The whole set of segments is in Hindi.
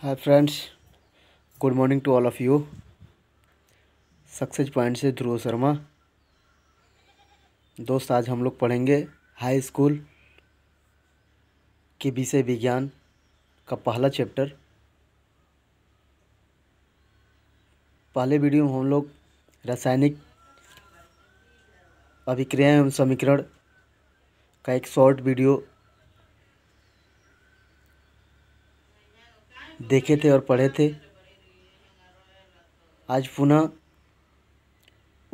hi friends good morning to all of you success point से ध्रुव शर्मा दोस्त आज हम लोग पढ़ेंगे हाई स्कूल के विषय विज्ञान का पहला चैप्टर पहले वीडियो में हम लोग रासायनिक अभिक्रिया एवं समीकरण का एक शॉर्ट वीडियो देखे थे और पढ़े थे आज पुनः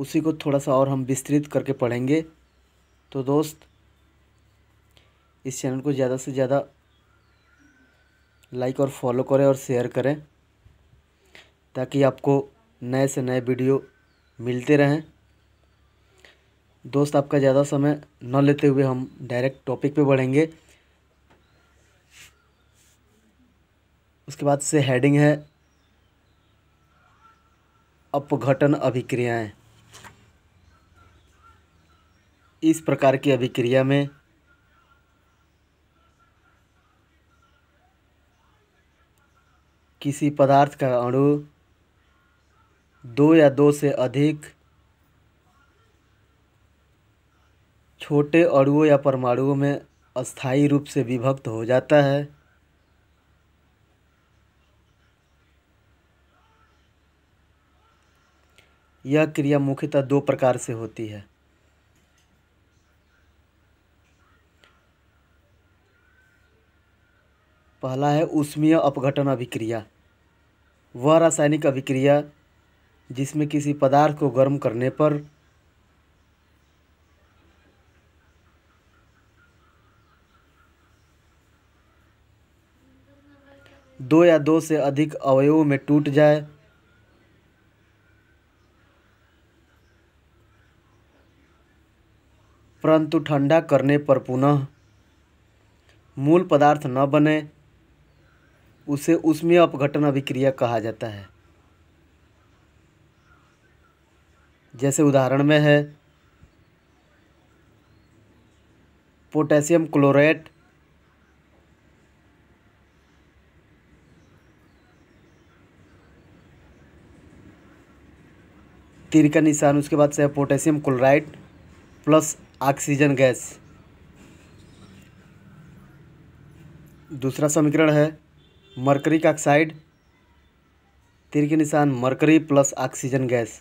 उसी को थोड़ा सा और हम विस्तृत करके पढ़ेंगे तो दोस्त इस चैनल को ज़्यादा से ज़्यादा लाइक और फॉलो करें और शेयर करें ताकि आपको नए से नए वीडियो मिलते रहें दोस्त आपका ज़्यादा समय न लेते हुए हम डायरेक्ट टॉपिक पे बढ़ेंगे उसके बाद से हेडिंग है अपघटन अभिक्रियाएं इस प्रकार की अभिक्रिया में किसी पदार्थ का अणु दो या दो से अधिक छोटे अणुओं या परमाणुओं में अस्थायी रूप से विभक्त हो जाता है यह क्रिया मुख्यतः दो प्रकार से होती है पहला है उष्मीय अपघटन अभिक्रिया वह रासायनिक अभिक्रिया जिसमें किसी पदार्थ को गर्म करने पर दो या दो से अधिक अवयवों में टूट जाए परंतु ठंडा करने पर पुनः मूल पदार्थ न बने उसे उसमें अपघटन अभिक्रिया कहा जाता है जैसे उदाहरण में है पोटेशियम क्लोराइड तीर का निशान उसके बाद से है potassium chloride plus oxygen gas दूसरा समीकरण है मरकरी का ऑक्साइड तीर के निशान मरकरी प्लस ऑक्सीजन गैस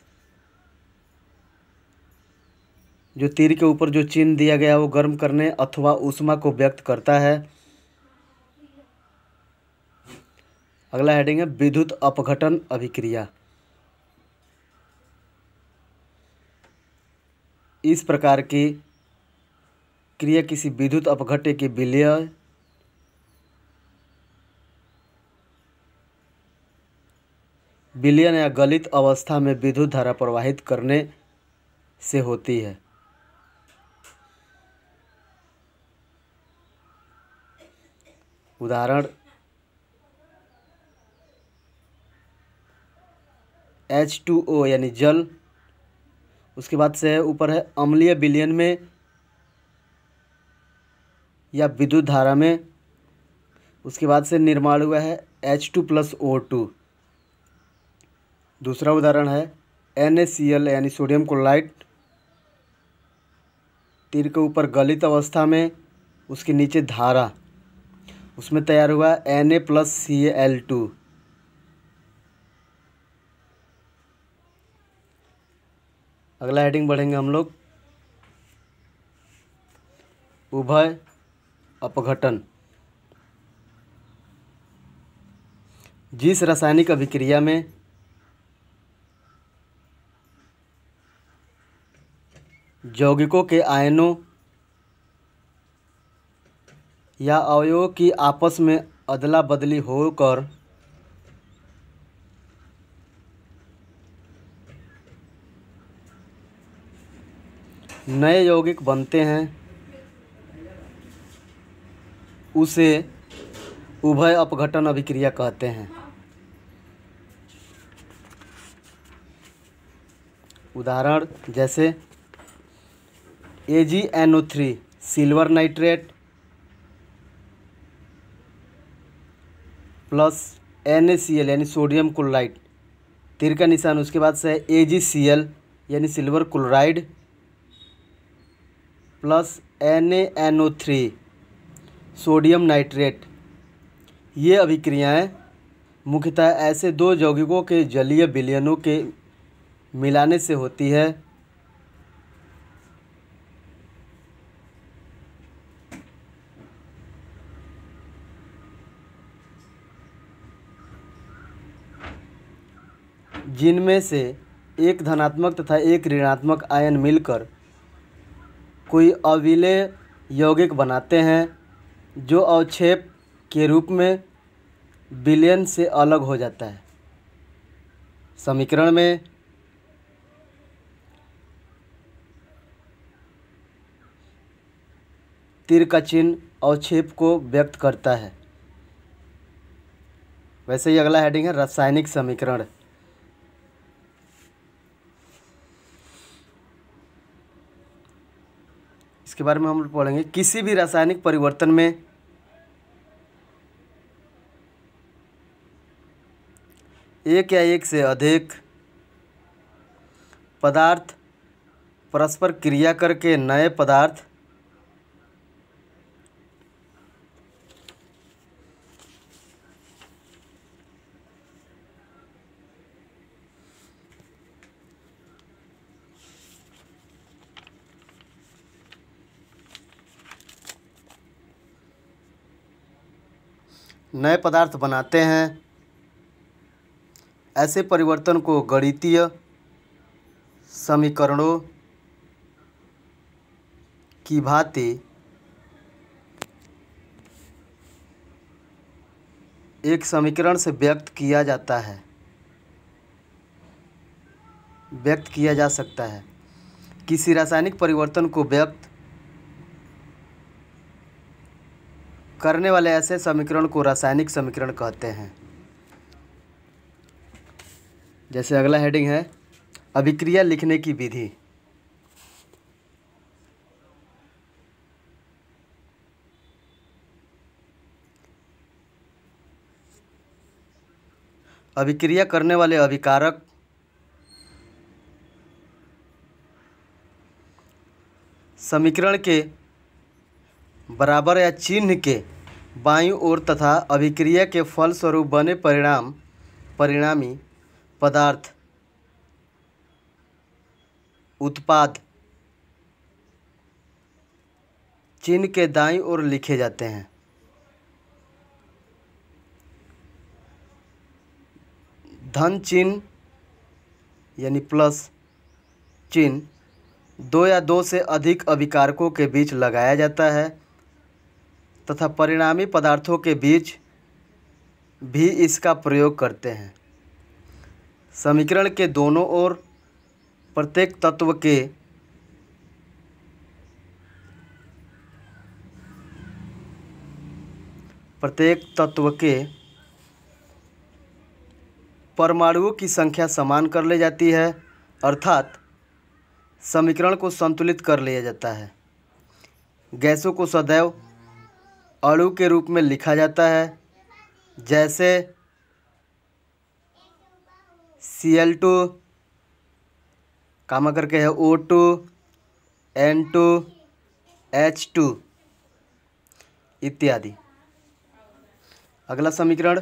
जो तीर के ऊपर जो चिन्ह दिया गया वो गर्म करने अथवा उष्मा को व्यक्त करता है अगला हेडिंग है विद्युत अपघटन अभिक्रिया इस प्रकार की क्रिया किसी विद्युत अपघट्य के विलय विलयन या गलित अवस्था में विद्युत धारा प्रवाहित करने से होती है उदाहरण एच टू ओ यानी जल उसके बाद से ऊपर है अम्लीय विलयन में या विद्युत धारा में उसके बाद से निर्माण हुआ है H two plus O two दूसरा उदाहरण है एन ए सी एल यानी सोडियम क्लोराइड तीर के ऊपर गलित अवस्था में उसके नीचे धारा उसमें तैयार हुआ N A plus C L two अगला हेडिंग बढ़ेंगे हम लोग उभय अपघटन जिस रासायनिक अभिक्रिया में यौगिकों के आयनों या अवयवों की आपस में अदला बदली होकर नए यौगिक बनते हैं उसे उभय अपघटन अभिक्रिया कहते हैं उदाहरण जैसे A G N O three silver nitrate plus N A C L यानी सोडियम क्लोराइड तीर का निशान उसके बाद से है ए जी सी एल यानी silver chloride plus N A N O three sodium nitrate ये अभिक्रियाएं मुख्यतः ऐसे दो यौगिकों के जलीय विलयनों के मिलाने से होती है जिनमें से एक धनात्मक तथा एक ऋणात्मक आयन मिलकर कोई अविलय यौगिक बनाते हैं जो अवक्षेप के रूप में विलयन से अलग हो जाता है समीकरण में तीर का चिन्ह अवक्षेप को व्यक्त करता है वैसे ही अगला हेडिंग है रासायनिक समीकरण इसके बारे में हम लोग पढ़ेंगे किसी भी रासायनिक परिवर्तन में एक या एक से अधिक पदार्थ परस्पर क्रिया करके नए पदार्थ नए पदार्थ बनाते हैं ऐसे परिवर्तन को गणितीय समीकरणों की भांति एक समीकरण से व्यक्त किया जाता है व्यक्त किया जा सकता है किसी रासायनिक परिवर्तन को व्यक्त करने वाले ऐसे समीकरण को रासायनिक समीकरण कहते हैं जैसे अगला हेडिंग है अभिक्रिया लिखने की विधि अभिक्रिया करने वाले अभिकारक समीकरण के बराबर या चिन्ह के बाईं ओर तथा अभिक्रिया के फलस्वरूप बने परिणाम परिणामी पदार्थ उत्पाद चिन्ह के दाईं ओर लिखे जाते हैं धन चिन्ह यानी प्लस चिन्ह दो या दो से अधिक अभिकारकों के बीच लगाया जाता है तथा परिणामी पदार्थों के बीच भी इसका प्रयोग करते हैं समीकरण के दोनों ओर प्रत्येक तत्व के प्रत्येक तत्व के परमाणुओं की संख्या समान कर ली जाती है अर्थात समीकरण को संतुलित कर लिया जाता है गैसों को सदैव अणु के रूप में लिखा जाता है जैसे सी एल टू कामा करके है O two N two H two इत्यादि अगला समीकरण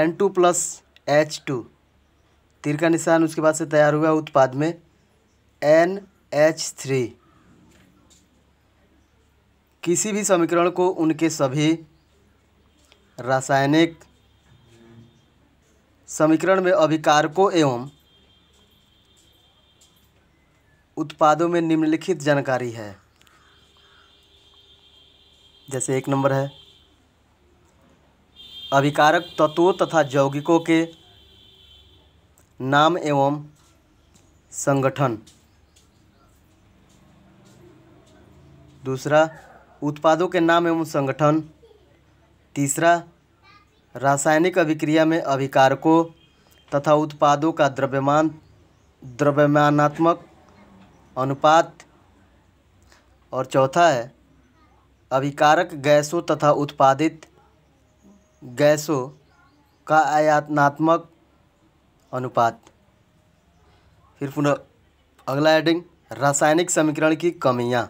N two plus H two तिर का निशान उसके बाद से तैयार हुआ उत्पाद में एन एच थ्री किसी भी समीकरण को उनके सभी रासायनिक समीकरण में अभिकारकों एवं उत्पादों में निम्नलिखित जानकारी है जैसे एक नंबर है अभिकारक तत्वों तथा यौगिकों के नाम एवं संगठन दूसरा उत्पादों के नाम एवं संगठन तीसरा रासायनिक अभिक्रिया में अभिकारकों तथा उत्पादों का द्रव्यमान द्रव्यमानात्मक अनुपात और चौथा है अभिकारक गैसों तथा उत्पादित गैसों का आयातनात्मक अनुपात फिर पुनः अगला एडिंग रासायनिक समीकरण की कमियां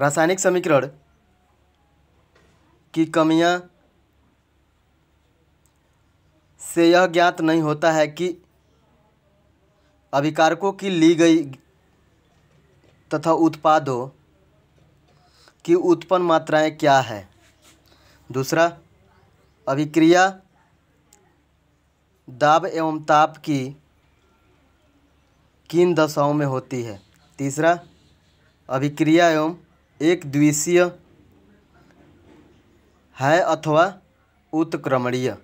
रासायनिक समीकरण की कमियां से यह ज्ञात नहीं होता है कि अभिकारकों की ली गई तथा उत्पादों की उत्पन्न मात्राएं क्या है दूसरा अभिक्रिया दाब एवं ताप की किन दशाओं में होती है तीसरा अभिक्रिया एवं एक द्विशीय है अथवा उत्क्रमणीय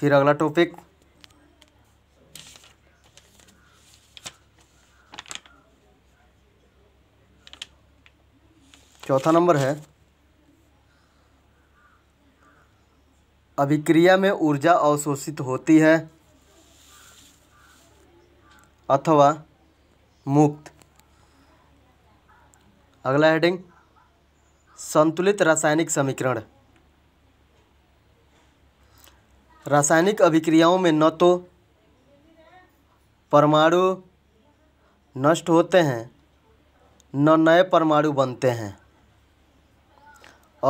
फिर अगला टॉपिक चौथा नंबर है अभिक्रिया में ऊर्जा अवशोषित होती है अथवा मुक्त अगला हेडिंग संतुलित रासायनिक समीकरण रासायनिक अभिक्रियाओं में न तो परमाणु नष्ट होते हैं न नए परमाणु बनते हैं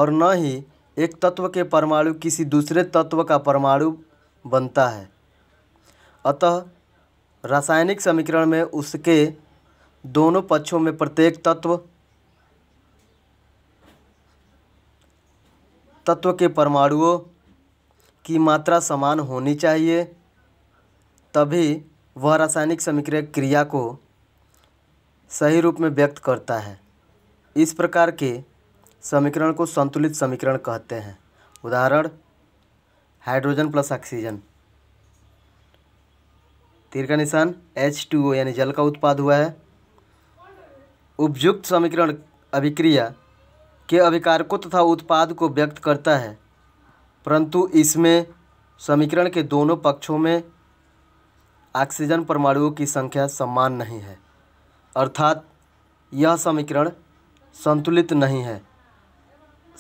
और न ही एक तत्व के परमाणु किसी दूसरे तत्व का परमाणु बनता है अतः रासायनिक समीकरण में उसके दोनों पक्षों में प्रत्येक तत्व तत्व के परमाणुओं की मात्रा समान होनी चाहिए तभी वह रासायनिक समीकरण क्रिया को सही रूप में व्यक्त करता है इस प्रकार के समीकरण को संतुलित समीकरण कहते हैं उदाहरण हाइड्रोजन प्लस ऑक्सीजन तीर का निशान एच टू ओ यानी जल का उत्पाद हुआ है उपयुक्त समीकरण अभिक्रिया के अभिकारकों तथा उत्पाद को व्यक्त करता है परंतु इसमें समीकरण के दोनों पक्षों में ऑक्सीजन परमाणुओं की संख्या समान नहीं है अर्थात यह समीकरण संतुलित नहीं है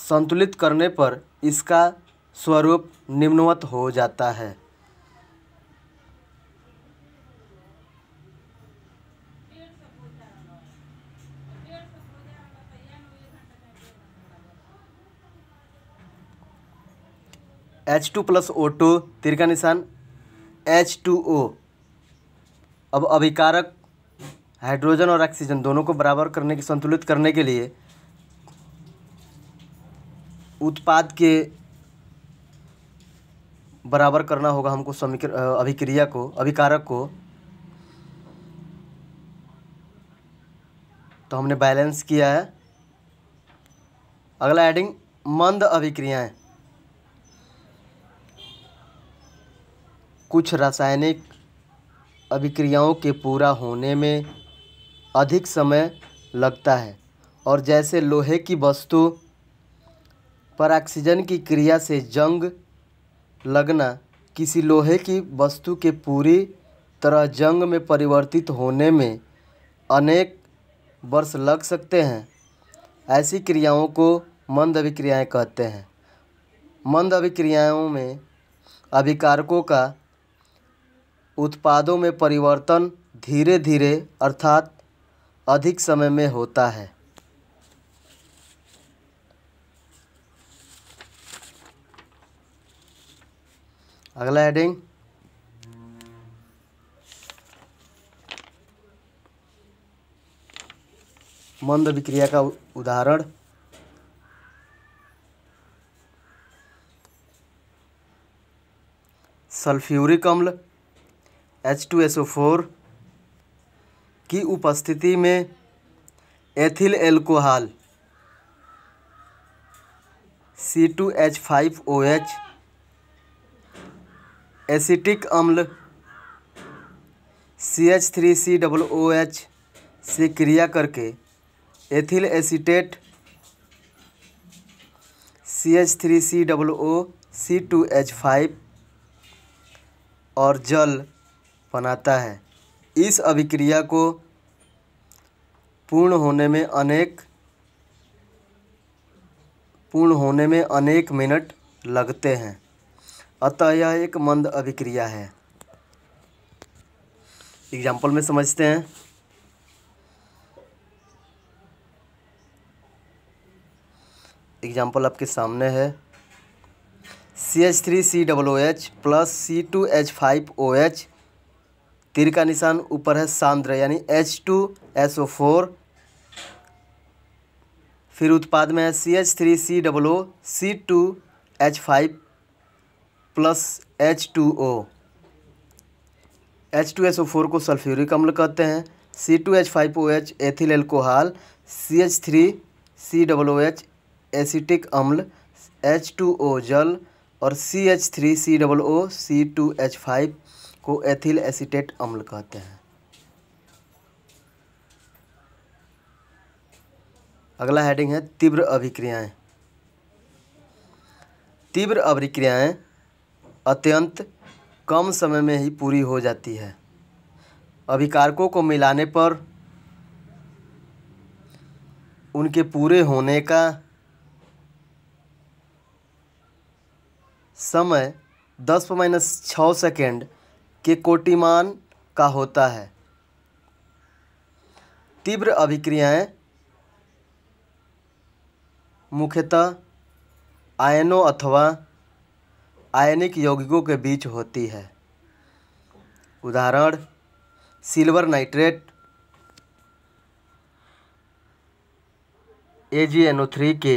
संतुलित करने पर इसका स्वरूप निम्नवत हो जाता है H two plus O two तीर का निशान एच टू ओ अब अभिकारक हाइड्रोजन और ऑक्सीजन दोनों को बराबर करने के संतुलित करने के लिए उत्पाद के बराबर करना होगा हमको समीकर अभिक्रिया को अभिकारक को तो हमने बैलेंस किया है अगला एडिंग मंद अभिक्रियाएं कुछ रासायनिक अभिक्रियाओं के पूरा होने में अधिक समय लगता है और जैसे लोहे की वस्तु पर ऑक्सीजन की क्रिया से जंग लगना किसी लोहे की वस्तु के पूरी तरह जंग में परिवर्तित होने में अनेक वर्ष लग सकते हैं ऐसी क्रियाओं को मंद अभिक्रियाएं कहते हैं मंद अभिक्रियाओं में अभिकारकों का उत्पादों में परिवर्तन धीरे धीरे अर्थात अधिक समय में होता है अगला हेडिंग मंद विक्रिया का उदाहरण सल्फ्यूरिक अम्ल H two S O four की उपस्थिति में ethyl alcohol C two H five O H acetic अम्ल C H three C double O H से क्रिया करके ethyl acetate C H three C double O C two H five और जल बनाता है इस अभिक्रिया को पूर्ण होने में अनेक पूर्ण होने में अनेक मिनट लगते हैं अतः यह एक मंद अभिक्रिया है एग्जाम्पल में समझते हैं एग्जाम्पल आपके सामने है C H three C W H plus C two H five O H तीर का निशान ऊपर है सांद्र यानी H two S O four फिर उत्पाद में है C H three C double O C two H five plus H two O H two S O four को सल्फ्यूरिक अम्ल कहते हैं C two H five O H ethyl alcohol C H three C double O H acetic अम्ल एच टू ओ जल और C H three C double O C two H five को एथिल एसीटेट अम्ल कहते हैं अगला हेडिंग है तीव्र अभिक्रियाएं तीव्र अभिक्रियाएं अत्यंत कम समय में ही पूरी हो जाती है अभिकारकों को मिलाने पर उनके पूरे होने का समय दस माइनस छः सेकेंड के कोटिमान का होता है तीव्र अभिक्रियाएं मुख्यतः आयनों अथवा आयनिक यौगिकों के बीच होती है उदाहरण सिल्वर नाइट्रेट थ्री के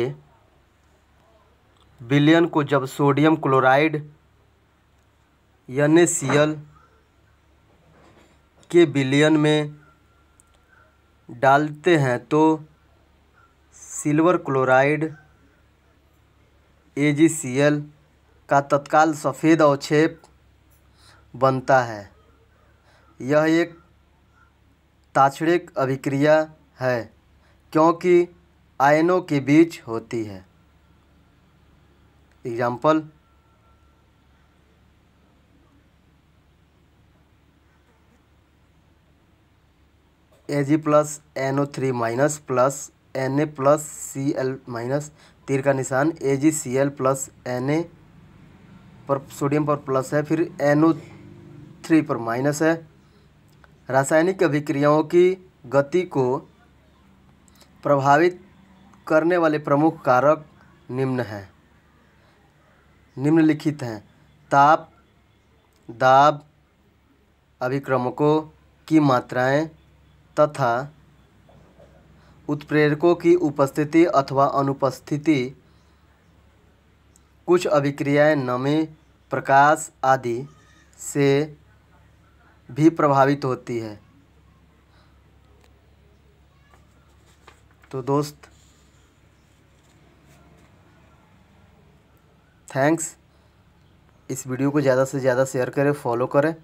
विलयन को जब सोडियम क्लोराइड यानी एन के बिलियन में डालते हैं तो सिल्वर क्लोराइड ए का तत्काल सफ़ेद अवक्षेप बनता है यह एक ताक्षणिक अभिक्रिया है क्योंकि आयनों के बीच होती है example A G plus N O three minus plus N A plus C L minus तीर का निशान A G C L plus N A पर सोडियम पर प्लस है फिर एन ओ थ्री पर माइनस है रासायनिक अभिक्रियाओं की गति को प्रभावित करने वाले प्रमुख कारक निम्न हैं निम्नलिखित हैं ताप दाब अभिक्रमकों की मात्राएं तथा उत्प्रेरकों की उपस्थिति अथवा अनुपस्थिति कुछ अभिक्रियाएं नमी प्रकाश आदि से भी प्रभावित होती है तो दोस्त थैंक्स इस वीडियो को ज़्यादा से ज़्यादा शेयर करें फॉलो करें